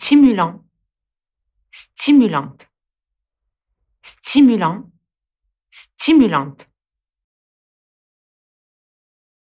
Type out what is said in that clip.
stimulant, stimulante, stimulant, stimulante.